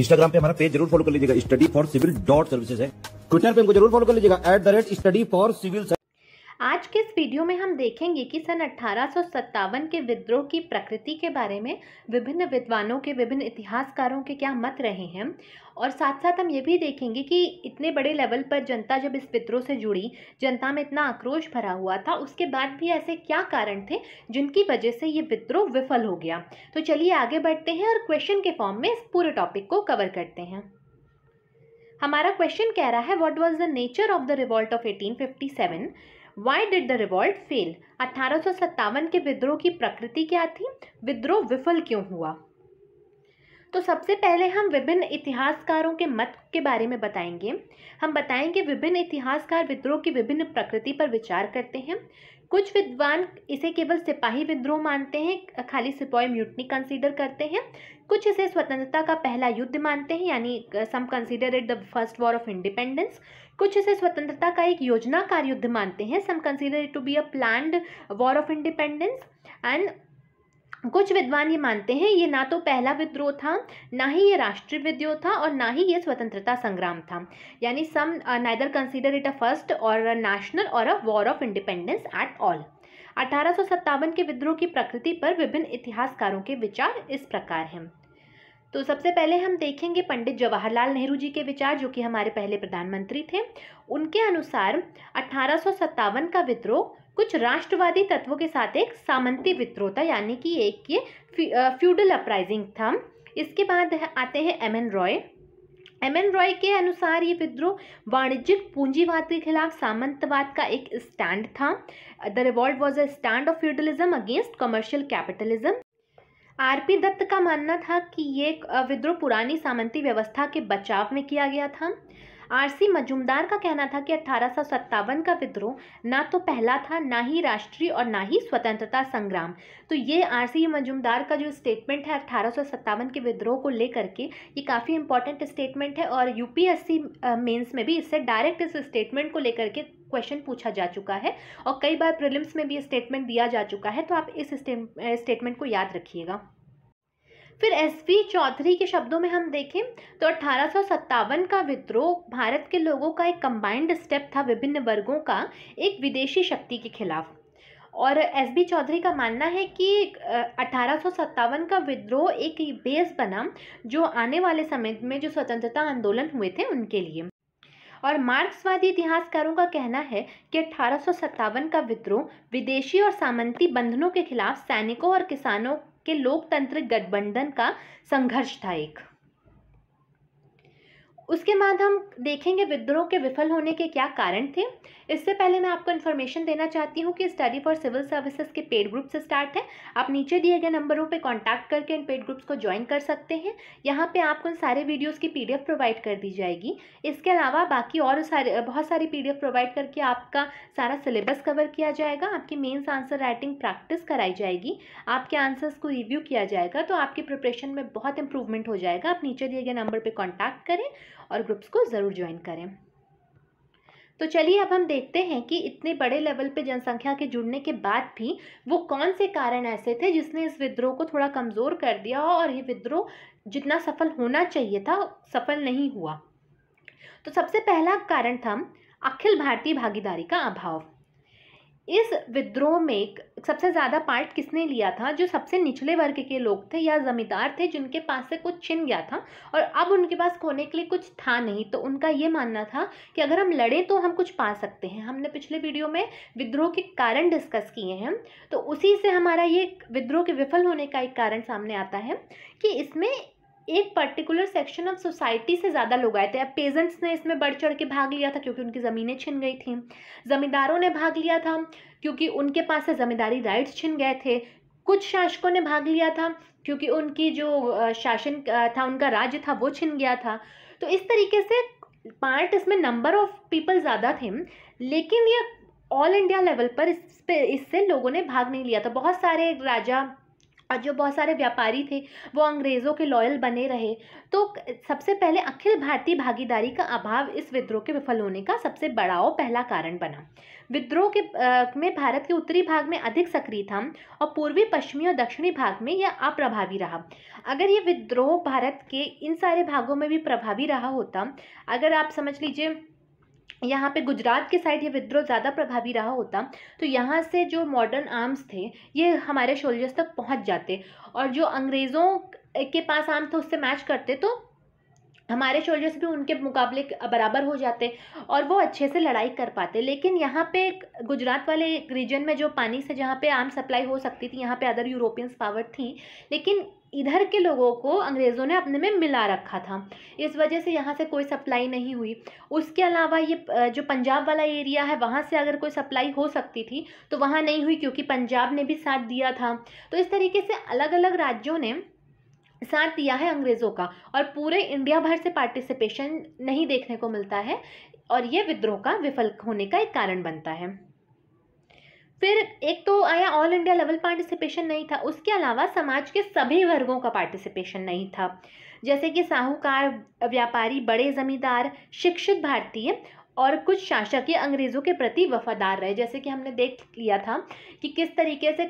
Instagram पे हमारा page जरूर फॉलो कर लीजिएगा study for civil dot services है ट्विटर पे हमको जरूर फॉलो कर लीजिएगा at the rate study for civil आज के इस वीडियो में हम देखेंगे कि सन अठारह के विद्रोह की प्रकृति के बारे में विभिन्न विद्वानों के विभिन्न इतिहासकारों के क्या मत रहे हैं और साथ साथ हम ये भी देखेंगे कि इतने बड़े लेवल पर जनता जब इस विद्रोह से जुड़ी जनता में इतना आक्रोश भरा हुआ था उसके बाद भी ऐसे क्या कारण थे जिनकी वजह से ये विद्रोह विफल हो गया तो चलिए आगे बढ़ते हैं और क्वेश्चन के फॉर्म में इस पूरे टॉपिक को कवर करते हैं हमारा क्वेश्चन कह रहा है what was the nature of the revolt of 1857 why did the revolt fail अट्ठारह के विद्रोह की प्रकृति क्या थी विद्रोह विफल क्यों हुआ तो सबसे पहले हम विभिन्न इतिहासकारों के मत के बारे में बताएंगे हम बताएंगे विभिन्न इतिहासकार विद्रोह की विभिन्न प्रकृति पर विचार करते हैं कुछ विद्वान इसे केवल सिपाही विद्रोह मानते हैं खाली सिपाही म्यूटनी कंसीडर करते हैं कुछ इसे स्वतंत्रता का पहला युद्ध मानते हैं यानी some consider it the first war of independence कुछ इसे स्वतंत्रता का एक योजनाकार युद्ध मानते हैं some consider it to be a planned war of independence and कुछ विद्वान ये मानते हैं ये ना तो पहला विद्रोह था ना ही ये राष्ट्रीय विद्रोह था और ना ही ये स्वतंत्रता संग्राम था यानी some neither consider it a first और नेशनल और a war of independence at all अठारह के विद्रोह की प्रकृति पर विभिन्न इतिहासकारों के विचार इस प्रकार हैं तो सबसे पहले हम देखेंगे पंडित जवाहरलाल नेहरू जी के विचार जो कि हमारे पहले प्रधानमंत्री थे उनके अनुसार अठारह का विद्रोह कुछ राष्ट्रवादी तत्वों के साथ एक सामंती विद्रोह था यानी कि एक ये फ्यूडल अपराइजिंग था इसके बाद आते हैं M N Roy M N Roy के अनुसार ये विद्रोह वाणिज्यिक पूंजीवाद के खिलाफ सामंतवाद का एक स्टैंड था the revolt was a stand of feudalism against commercial capitalism RP Dutt का मानना था कि ये विद्रोह पुरानी सामंती व्यवस्था के बचाव में किया गया था आरसी मजुमदार का कहना था कि अठारह का विद्रोह ना तो पहला था ना ही राष्ट्रीय और ना ही स्वतंत्रता संग्राम तो ये आरसी मजुमदार का जो स्टेटमेंट है अठारह के विद्रोह को लेकर के ये काफ़ी इंपॉर्टेंट स्टेटमेंट है और यूपीएससी मेंस में भी इससे डायरेक्ट इस स्टेटमेंट को लेकर के क्वेश्चन पूछा जा चुका है और कई बार प्रिलिम्स में भी स्टेटमेंट दिया जा चुका है तो आप इस स्टेटमेंट को याद रखिएगा फिर एस वी चौधरी के शब्दों में हम देखें तो अठारह का विद्रोह भारत के लोगों का एक कंबाइंड स्टेप था विभिन्न वर्गों का एक विदेशी शक्ति के खिलाफ और एस बी चौधरी का मानना है कि अठारह का विद्रोह एक बेस बना जो आने वाले समय में जो स्वतंत्रता आंदोलन हुए थे उनके लिए और मार्क्सवादी इतिहासकारों का कहना है कि अठारह का विद्रोह विदेशी और सामंती बंधनों के खिलाफ सैनिकों और किसानों के लोकतांत्रिक गठबंधन का संघर्ष था एक उसके बाद हम देखेंगे विद्रोह के विफल होने के क्या कारण थे इससे पहले मैं आपको इन्फॉर्मेशन देना चाहती हूँ कि स्टडी फॉर सिविल सर्विसेज के पेड ग्रुप्स स्टार्ट हैं आप नीचे दिए गए नंबरों पर कॉन्टैक्ट करके इन पेड ग्रुप्स को ज्वाइन कर सकते हैं यहाँ पर आपको उन सारे वीडियोज़ की पी प्रोवाइड कर दी जाएगी इसके अलावा बाकी और सारे बहुत सारी पी प्रोवाइड करके आपका सारा सिलेबस कवर किया जाएगा आपकी मेन्स आंसर राइटिंग प्रैक्टिस कराई जाएगी आपके आंसर्स को रिव्यू किया जाएगा तो आपकी प्रिपरेशन में बहुत इंप्रूवमेंट हो जाएगा आप नीचे दिए गए नंबर पर कॉन्टैक्ट करें और ग्रुप्स को ज़रूर ज्वाइन करें तो चलिए अब हम देखते हैं कि इतने बड़े लेवल पे जनसंख्या के जुड़ने के बाद भी वो कौन से कारण ऐसे थे जिसने इस विद्रोह को थोड़ा कमज़ोर कर दिया और ये विद्रोह जितना सफल होना चाहिए था सफल नहीं हुआ तो सबसे पहला कारण था अखिल भारतीय भागीदारी का अभाव इस विद्रोह में सबसे ज़्यादा पार्ट किसने लिया था जो सबसे निचले वर्ग के लोग थे या ज़मींदार थे जिनके पास से कुछ छिन गया था और अब उनके पास खोने के लिए कुछ था नहीं तो उनका ये मानना था कि अगर हम लड़ें तो हम कुछ पा सकते हैं हमने पिछले वीडियो में विद्रोह के कारण डिस्कस किए हैं तो उसी से हमारा ये विद्रोह के विफल होने का एक कारण सामने आता है कि इसमें एक पर्टिकुलर सेक्शन ऑफ सोसाइटी से ज़्यादा लोग आए थे अब पेजेंट्स ने इसमें बढ़ चढ़ के भाग लिया था क्योंकि उनकी ज़मीनें छिन गई थी ज़मींदारों ने भाग लिया था क्योंकि उनके पास से ज़मींदारी राइट्स छिन गए थे कुछ शासकों ने भाग लिया था क्योंकि उनकी जो शासन था उनका राज्य था वो छिन गया था तो इस तरीके से पार्ट इसमें नंबर ऑफ पीपल ज़्यादा थे लेकिन ये ऑल इंडिया लेवल पर इस पर इससे लोगों ने भाग नहीं लिया था बहुत सारे राजा और जो बहुत सारे व्यापारी थे वो अंग्रेज़ों के लॉयल बने रहे तो सबसे पहले अखिल भारतीय भागीदारी का अभाव इस विद्रोह के विफल होने का सबसे बड़ा और पहला कारण बना विद्रोह के आ, में भारत के उत्तरी भाग में अधिक सक्रिय था और पूर्वी पश्चिमी और दक्षिणी भाग में यह अप्रभावी रहा अगर ये विद्रोह भारत के इन सारे भागों में भी प्रभावी रहा होता अगर आप समझ लीजिए यहाँ पे गुजरात के साइड ये विद्रोह ज़्यादा प्रभावी रहा होता तो यहाँ से जो मॉडर्न आर्म्स थे ये हमारे सोल्जर्स तक पहुँच जाते और जो अंग्रेज़ों के पास आर्म्स थे उससे मैच करते तो हमारे सोल्जर्स भी उनके मुकाबले बराबर हो जाते और वो अच्छे से लड़ाई कर पाते लेकिन यहाँ पे गुजरात वाले रीजन में जो पानी से जहाँ पे आर्म सप्लाई हो सकती थी यहाँ पे अदर यूरोपियंस पावर थी लेकिन इधर के लोगों को अंग्रेज़ों ने अपने में मिला रखा था इस वजह से यहाँ से कोई सप्लाई नहीं हुई उसके अलावा ये जो पंजाब वाला एरिया है वहाँ से अगर कोई सप्लाई हो सकती थी तो वहाँ नहीं हुई क्योंकि पंजाब ने भी साथ दिया था तो इस तरीके से अलग अलग राज्यों ने साथ दिया है अंग्रेज़ों का और पूरे इंडिया भर से पार्टिसिपेशन नहीं देखने को मिलता है और ये विद्रोह का विफल होने का एक कारण बनता है फिर एक तो आया ऑल इंडिया लेवल पार्टिसिपेशन नहीं था उसके अलावा समाज के सभी वर्गों का पार्टिसिपेशन नहीं था जैसे कि साहूकार व्यापारी बड़े ज़मींदार शिक्षित भारतीय और कुछ शासक ये अंग्रेज़ों के प्रति वफादार रहे जैसे कि हमने देख लिया था कि किस तरीके से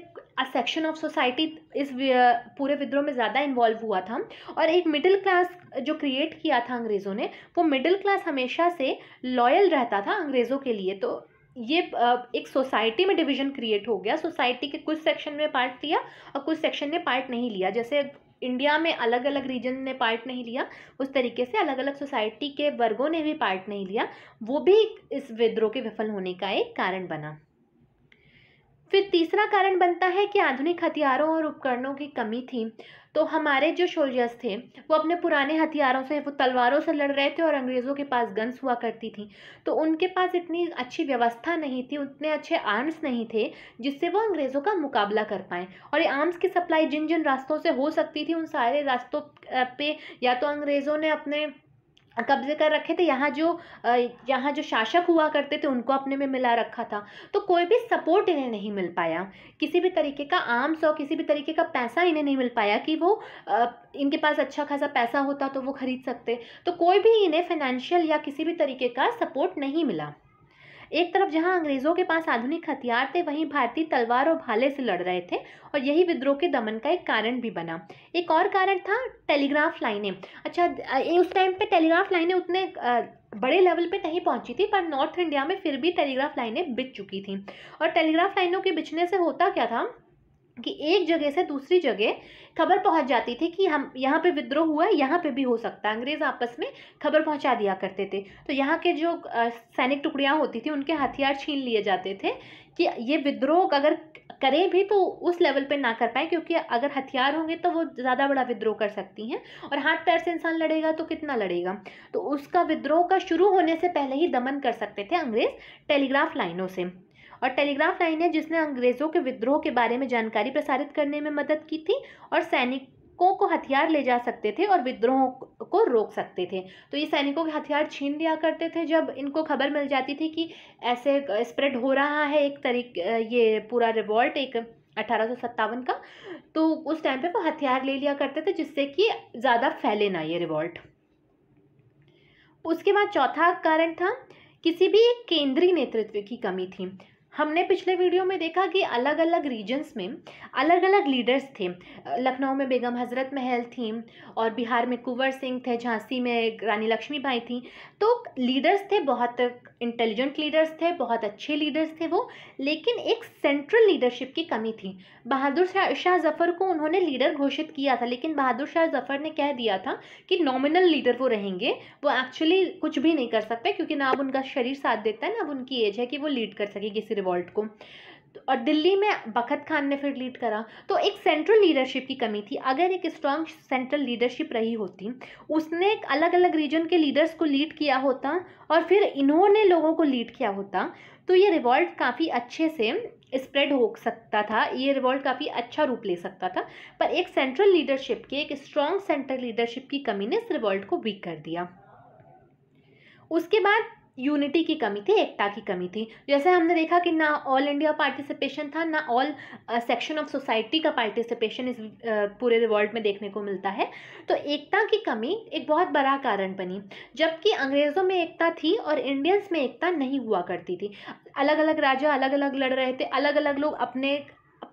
सेक्शन ऑफ सोसाइटी इस पूरे विद्रोह में ज़्यादा इन्वॉल्व हुआ था और एक मिडिल क्लास जो क्रिएट किया था अंग्रेज़ों ने वो मिडिल क्लास हमेशा से लॉयल रहता था अंग्रेज़ों के लिए तो ये एक सोसाइटी में डिवीजन क्रिएट हो गया सोसाइटी के कुछ सेक्शन में पार्ट लिया और कुछ सेक्शन ने पार्ट नहीं लिया जैसे इंडिया में अलग अलग रीजन ने पार्ट नहीं लिया उस तरीके से अलग अलग सोसाइटी के वर्गों ने भी पार्ट नहीं लिया वो भी इस विद्रोह के विफल होने का एक कारण बना फिर तीसरा कारण बनता है कि आधुनिक हथियारों और उपकरणों की कमी थी तो हमारे जो सोल्जर्स थे वो अपने पुराने हथियारों से वो तलवारों से लड़ रहे थे और अंग्रेज़ों के पास गन्स हुआ करती थी तो उनके पास इतनी अच्छी व्यवस्था नहीं थी उतने अच्छे आर्म्स नहीं थे जिससे वो अंग्रेज़ों का मुकाबला कर पाएँ और ये आर्म्स की सप्लाई जिन जिन रास्तों से हो सकती थी उन सारे रास्तों पे या तो अंग्रेज़ों ने अपने कब्जे कर रखे थे यहाँ जो यहाँ जो शासक हुआ करते थे उनको अपने में मिला रखा था तो कोई भी सपोर्ट इन्हें नहीं मिल पाया किसी भी तरीके का आर्म्स और किसी भी तरीके का पैसा इन्हें नहीं मिल पाया कि वो इनके पास अच्छा खासा पैसा होता तो वो खरीद सकते तो कोई भी इन्हें फाइनेंशियल या किसी भी तरीके का सपोर्ट नहीं मिला एक तरफ जहां अंग्रेज़ों के पास आधुनिक हथियार थे वहीं भारतीय तलवार और भाले से लड़ रहे थे और यही विद्रोह के दमन का एक कारण भी बना एक और कारण था टेलीग्राफ लाइनें अच्छा उस टाइम पे टेलीग्राफ लाइनें उतने बड़े लेवल पे नहीं पहुंची थी पर नॉर्थ इंडिया में फिर भी टेलीग्राफ लाइनें बिछ चुकी थी और टेलीग्राफ लाइनों के बिछने से होता क्या था कि एक जगह से दूसरी जगह खबर पहुंच जाती थी कि हम यहाँ पे विद्रोह हुआ है यहाँ पे भी हो सकता है अंग्रेज़ आपस में खबर पहुंचा दिया करते थे तो यहाँ के जो सैनिक टुकड़ियाँ होती थी उनके हथियार छीन लिए जाते थे कि ये विद्रोह अगर करें भी तो उस लेवल पे ना कर पाए क्योंकि अगर हथियार होंगे तो वो ज़्यादा बड़ा विद्रोह कर सकती हैं और हाथ पैर से इंसान लड़ेगा तो कितना लड़ेगा तो उसका विद्रोह का शुरू होने से पहले ही दमन कर सकते थे अंग्रेज़ टेलीग्राफ लाइनों से और टेलीग्राफ लाइन है जिसने अंग्रेज़ों के विद्रोह के बारे में जानकारी प्रसारित करने में मदद की थी और सैनिक सैनिकों को हथियार ले जा सकते थे और विद्रोहों को रोक सकते थे तो ये सैनिकों के हथियार छीन लिया करते थे जब इनको खबर मिल जाती थी कि ऐसे स्प्रेड हो रहा है एक तरीक ये पूरा रिवॉल्ट एक अठारह का तो उस टाइम पे वो हथियार ले लिया करते थे जिससे कि ज़्यादा फैले ना ये रिवॉल्ट उसके बाद चौथा कारण था किसी भी एक केंद्रीय नेतृत्व की कमी थी हमने पिछले वीडियो में देखा कि अलग अलग रीजन्स में अलग अलग लीडर्स थे लखनऊ में बेगम हज़रत महल थी और बिहार में कुंवर सिंह थे झांसी में रानी लक्ष्मी बाई थी तो लीडर्स थे बहुत इंटेलिजेंट लीडर्स थे बहुत अच्छे लीडर्स थे वो लेकिन एक सेंट्रल लीडरशिप की कमी थी बहादुर शाह शाह जफ़र को उन्होंने लीडर घोषित किया था लेकिन बहादुर शाह जफ़र ने कह दिया था कि नॉमिनल लीडर वो रहेंगे वो एक्चुअली कुछ भी नहीं कर सकते क्योंकि ना अब उनका शरीर साथ देता है ना अब उनकी एज है कि वो लीड कर सके किसी रिवॉल्ट को तो, और दिल्ली में बखत खान ने फिर लीड करा तो एक सेंट्रल लीडरशिप की कमी थी अगर एक स्ट्रांग सेंट्रल लीडरशिप रही होती उसने एक अलग अलग रीजन के लीडर्स को लीड किया होता और फिर इन्होंने लोगों को लीड किया होता तो ये रिवॉल्ट काफ़ी अच्छे से स्प्रेड हो सकता था ये रिवॉल्ट काफ़ी अच्छा रूप ले सकता था पर एक सेंट्रल लीडरशिप के एक स्ट्रॉन्ग सेंट्रल लीडरशिप की कमी ने इस रिवॉल्ट को वीक कर दिया उसके बाद यूनिटी की कमी थी एकता की कमी थी जैसे हमने देखा कि ना ऑल इंडिया पार्टिसिपेशन था ना ऑल सेक्शन ऑफ सोसाइटी का पार्टिसिपेशन इस uh, पूरे वर्ल्ड में देखने को मिलता है तो एकता की कमी एक बहुत बड़ा कारण बनी जबकि अंग्रेज़ों में एकता थी और इंडियंस में एकता नहीं हुआ करती थी अलग अलग राजा अलग अलग लड़ रहे थे अलग अलग लोग अपने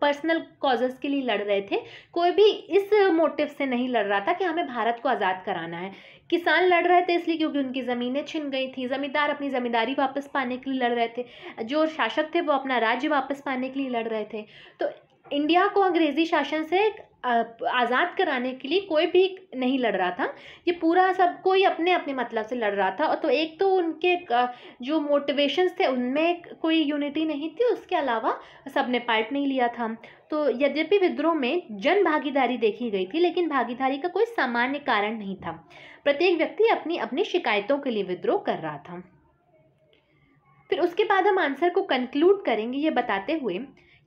पर्सनल कॉजेस के लिए लड़ रहे थे कोई भी इस मोटिव से नहीं लड़ रहा था कि हमें भारत को आज़ाद कराना है किसान लड़ रहे थे इसलिए क्योंकि उनकी ज़मीनें छिन गई थी ज़मींदार अपनी ज़मींदारी वापस पाने के लिए लड़ रहे थे जो शासक थे वो अपना राज्य वापस पाने के लिए लड़ रहे थे तो इंडिया को अंग्रेज़ी शासन से आज़ाद कराने के लिए कोई भी नहीं लड़ रहा था ये पूरा सब कोई अपने अपने मतलब से लड़ रहा था और तो एक तो उनके जो मोटिवेशंस थे उनमें कोई यूनिटी नहीं थी उसके अलावा सब ने पार्ट नहीं लिया था तो यद्यपि विद्रोह में जन भागीदारी देखी गई थी लेकिन भागीदारी का कोई सामान्य कारण नहीं था प्रत्येक व्यक्ति अपनी अपनी शिकायतों के लिए विद्रोह कर रहा था फिर उसके बाद हम आंसर को कंक्लूड करेंगे ये बताते हुए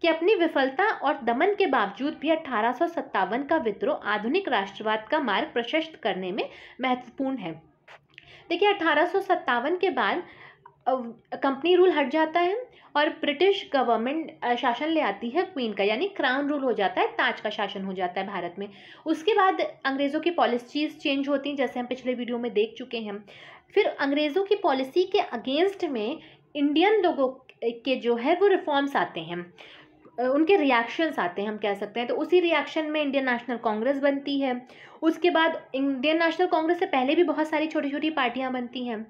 कि अपनी विफलता और दमन के बावजूद भी अठारह का विद्रोह आधुनिक राष्ट्रवाद का मार्ग प्रशस्त करने में महत्वपूर्ण है देखिए अठारह के बाद कंपनी रूल हट जाता है और ब्रिटिश गवर्नमेंट शासन ले आती है क्वीन का यानी क्राउन रूल हो जाता है ताज का शासन हो जाता है भारत में उसके बाद अंग्रेज़ों की पॉलिसीज़ चेंज होती हैं जैसे हम पिछले वीडियो में देख चुके हैं फिर अंग्रेज़ों की पॉलिसी के अगेंस्ट में इंडियन लोगों के जो है वो रिफॉर्म्स आते हैं उनके रिएक्शंस आते हैं हम कह सकते हैं तो उसी रिएक्शन में इंडियन नेशनल कांग्रेस बनती है उसके बाद इंडियन नेशनल कांग्रेस से पहले भी बहुत सारी छोटी छोटी पार्टियाँ बनती हैं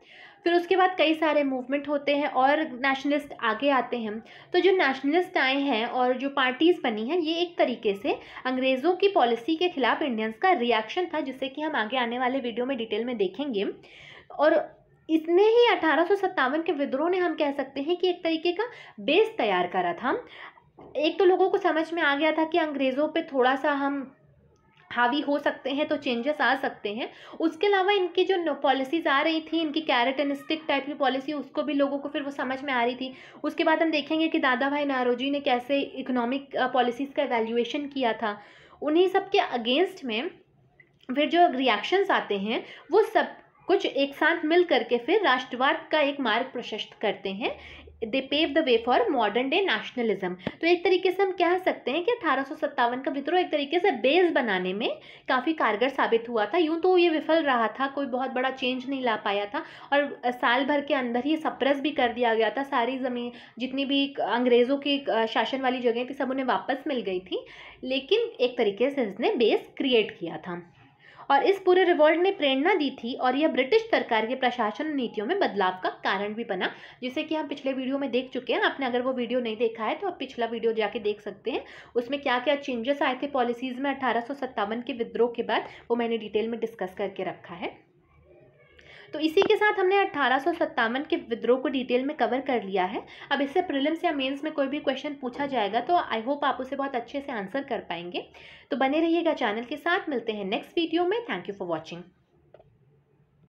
फिर उसके बाद कई सारे मूवमेंट होते हैं और नेशनलिस्ट आगे आते हैं तो जो नेशनलिस्ट आए हैं और जो पार्टीज़ बनी हैं ये एक तरीके से अंग्रेज़ों की पॉलिसी के ख़िलाफ़ इंडियंस का रिएक्शन था जिसे कि हम आगे आने वाले वीडियो में डिटेल में देखेंगे और इतने ही अठारह के विद्रोह ने हम कह सकते हैं कि एक तरीके का बेस तैयार करा था एक तो लोगों को समझ में आ गया था कि अंग्रेज़ों पे थोड़ा सा हम हावी हो सकते हैं तो चेंजेस आ सकते हैं उसके अलावा इनकी जो पॉलिसीज़ आ रही थी इनकी कैरेटनिस्टिक टाइप की पॉलिसी उसको भी लोगों को फिर वो समझ में आ रही थी उसके बाद हम देखेंगे कि दादा भाई नारोजी ने कैसे इकोनॉमिक पॉलिसीज़ का एवेल्यूएशन किया था उन्हीं सब के अगेंस्ट में फिर जो रिएक्शंस आते हैं वो सब कुछ एक साथ मिल करके फिर राष्ट्रवाद का एक मार्ग प्रशस्त करते हैं they pave the way for modern day nationalism तो एक तरीके से हम कह सकते हैं कि अठारह का विद्रोह एक तरीके से बेस बनाने में काफ़ी कारगर साबित हुआ था यूँ तो ये विफल रहा था कोई बहुत बड़ा चेंज नहीं ला पाया था और साल भर के अंदर ही सप्रेस भी कर दिया गया था सारी ज़मीन जितनी भी अंग्रेज़ों की शासन वाली जगह थी सब उन्हें वापस मिल गई थी लेकिन एक तरीके से इसने बेस क्रिएट किया था और इस पूरे रिवॉल्ट ने प्रेरणा दी थी और यह ब्रिटिश सरकार के प्रशासन नीतियों में बदलाव का कारण भी बना जिसे कि हम पिछले वीडियो में देख चुके हैं आपने अगर वो वीडियो नहीं देखा है तो आप पिछला वीडियो जाके देख सकते हैं उसमें क्या क्या चेंजेस आए थे पॉलिसीज़ में अठारह के विद्रोह के बाद वो मैंने डिटेल में डिस्कस करके रखा है तो इसी के साथ हमने अट्ठारह के विद्रोह को डिटेल में कवर कर लिया है अब इससे प्रिलिम्स या मेन्स में कोई भी क्वेश्चन पूछा जाएगा तो आई होप आप उसे बहुत अच्छे से आंसर कर पाएंगे तो बने रहिएगा चैनल के साथ मिलते हैं नेक्स्ट वीडियो में थैंक यू फॉर वॉचिंग